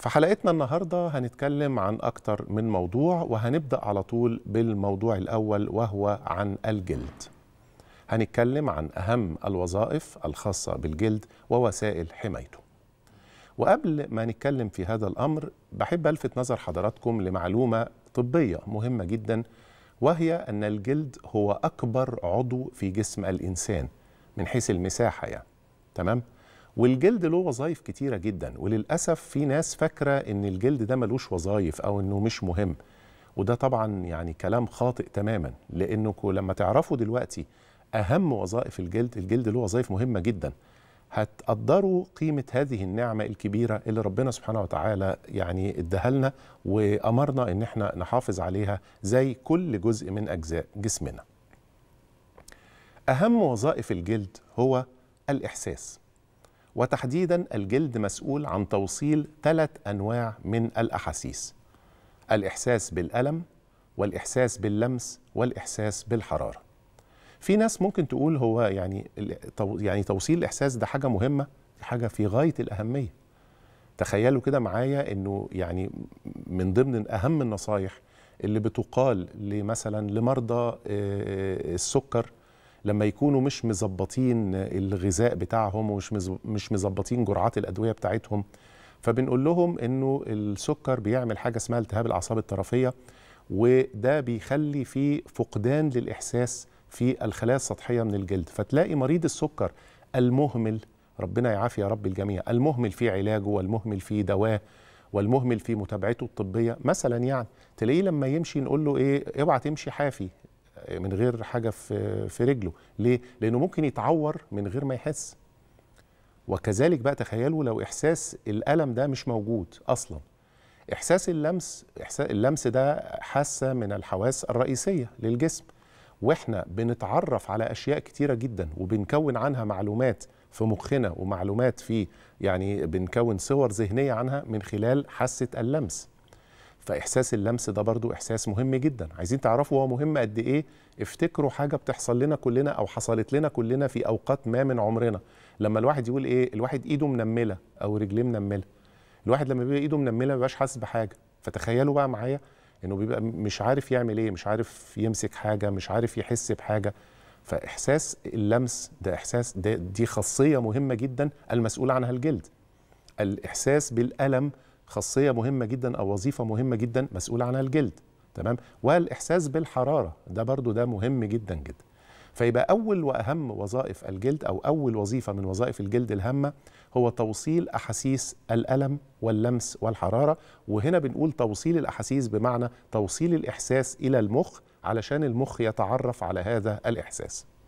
في حلقتنا النهاردة هنتكلم عن أكتر من موضوع وهنبدأ على طول بالموضوع الأول وهو عن الجلد هنتكلم عن أهم الوظائف الخاصة بالجلد ووسائل حمايته وقبل ما نتكلم في هذا الأمر بحب ألفت نظر حضراتكم لمعلومة طبية مهمة جدا وهي أن الجلد هو أكبر عضو في جسم الإنسان من حيث المساحة يعني تمام؟ والجلد له وظائف كتيرة جدا وللأسف في ناس فاكرة إن الجلد ده ملوش وظائف أو إنه مش مهم وده طبعا يعني كلام خاطئ تماما لانكم لما تعرفوا دلوقتي أهم وظائف الجلد الجلد له وظائف مهمة جدا هتقدروا قيمة هذه النعمة الكبيرة اللي ربنا سبحانه وتعالى يعني اداها لنا وأمرنا إن احنا نحافظ عليها زي كل جزء من أجزاء جسمنا أهم وظائف الجلد هو الإحساس وتحديدا الجلد مسؤول عن توصيل ثلاث أنواع من الأحاسيس الإحساس بالألم والإحساس باللمس والإحساس بالحرارة في ناس ممكن تقول هو يعني يعني توصيل الإحساس ده حاجة مهمة حاجة في غاية الأهمية تخيلوا كده معايا انه يعني من ضمن اهم النصايح اللي بتقال لمثلا لمرضى آه، آه، السكر لما يكونوا مش مظبطين الغذاء بتاعهم ومش مش مظبطين جرعات الادويه بتاعتهم فبنقول لهم انه السكر بيعمل حاجه اسمها التهاب الاعصاب الطرفيه وده بيخلي في فقدان للاحساس في الخلايا السطحيه من الجلد فتلاقي مريض السكر المهمل ربنا يعافي يا رب الجميع المهمل في علاجه والمهمل في دواه والمهمل في متابعته الطبيه مثلا يعني تلاقيه لما يمشي نقول له ايه اوعى تمشي حافي من غير حاجه في في رجله ليه لانه ممكن يتعور من غير ما يحس وكذلك بقى تخيلوا لو احساس الالم ده مش موجود اصلا احساس اللمس احساس اللمس ده حاسه من الحواس الرئيسيه للجسم واحنا بنتعرف على اشياء كتيره جدا وبنكون عنها معلومات في مخنا ومعلومات في يعني بنكون صور ذهنيه عنها من خلال حاسه اللمس فاحساس اللمس ده برضو احساس مهم جدا عايزين تعرفوا هو مهم قد ايه افتكروا حاجه بتحصل لنا كلنا او حصلت لنا كلنا في اوقات ما من عمرنا لما الواحد يقول ايه الواحد ايده منمله او رجليه منمله الواحد لما بيبقى ايده منمله مبيبقاش حاسس بحاجه فتخيلوا بقى معايا انه بيبقى مش عارف يعمل ايه مش عارف يمسك حاجه مش عارف يحس بحاجه فاحساس اللمس ده احساس ده دي خاصيه مهمه جدا المسؤول عنها الجلد الاحساس بالالم خاصيه مهمه جدا او وظيفه مهمه جدا مسؤول عنها الجلد تمام والاحساس بالحراره ده برضو ده مهم جدا جدا فيبقى اول واهم وظائف الجلد او اول وظيفه من وظائف الجلد الهامه هو توصيل احاسيس الالم واللمس والحراره وهنا بنقول توصيل الاحاسيس بمعنى توصيل الاحساس الى المخ علشان المخ يتعرف على هذا الاحساس